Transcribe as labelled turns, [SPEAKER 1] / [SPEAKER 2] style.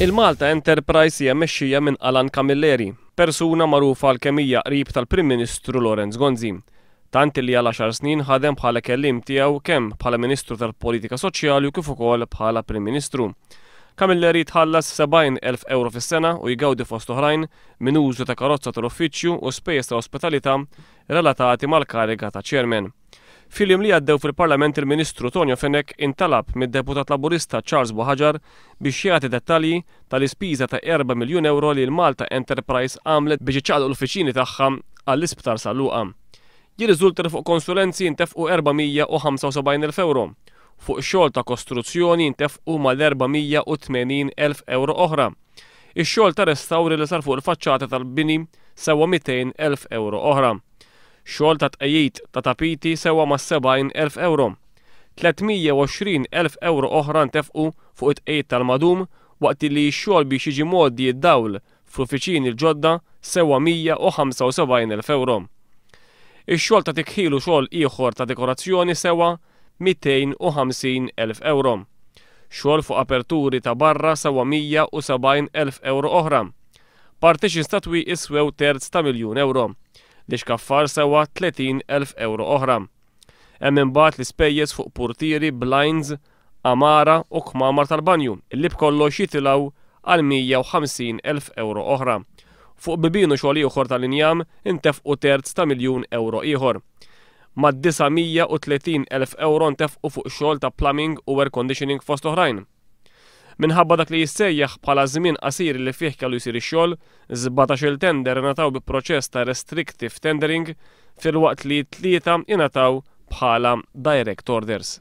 [SPEAKER 1] Il-Malta Enterprise hija minn Alan Camilleri, persuna magħrufa għal kemija qrib tal-Prim Ministru Lorenz Gonzi. Tant li għal xar snin ħadem bħala kellim tiegħu kemm bħala Ministru tal-Politika Soċjali u kif ukoll bħala Prim Ministru. Camilleri tħallas 70.000 euro fis-sena u jgawdi fost oħrajn minn użu ta' karozza tal-uffiċċju u spejjeż ta' ospitalità relatati mal-kariga ta' chairman. Fil-jum li għaddew fil-Parlament il-Ministru Tonio Fenek intalab mid-deputat laburista Charles Bohaġar biex jagħti dettalji tal-ispiża ta' 4 miljun euro li l-Malta Enterprise għamlet biex iċċaqlu l-uffiċini tagħha għall-isptar saluqa. Jirriżulta fuq konsulenzi intefqu 475.000 euro. Fuq xogħol ta' kostruzzjoni intefqu mal-480.000 euro oħra. Ix-xogħol ta' restawri li sar fuq il-faċċata tal-bini sewa 200.000 euro oħra xogħol ta' tqejjid ta' tapiti sewa ma' 70,000 euro. 320,000 euro oħran tefqu fuq it-tqejjid tal-madum waqt li x-xogħol biex jiġi modi id-dawl fl-uffiċini il ġodda sewa 175,000 euro. Ix-xogħol ta' tikħilu xogħol ieħor ta' dekorazzjoni sewa 250,000 euro. Xogħol fuq aperturi ta' barra sewa 170,000 euro oħra. Partiċin statwi iswew terz ta' miljun euro li xkaffar sewa 30.000 euro oħra. Hemm imbagħad l-ispejjeż fuq portieri, blinds, amara u kmamar tal-banju, li bkollox jitilgħu għal 150.000 euro oħra. Fuq bibinu xogħol ieħor tal-injam u terz ta' miljun euro ieħor. Mad 930.000 euro u fuq xogħol ta' plumbing u air conditioning fost oħrajn minħabba dak li jissejjaħ bħala żmien qasir li fih kellu jsir ix-xogħol, 17-il tender ingħataw bi proċess ta' restrictive tendering fil-waqt li tlieta ingħataw bħala direct orders.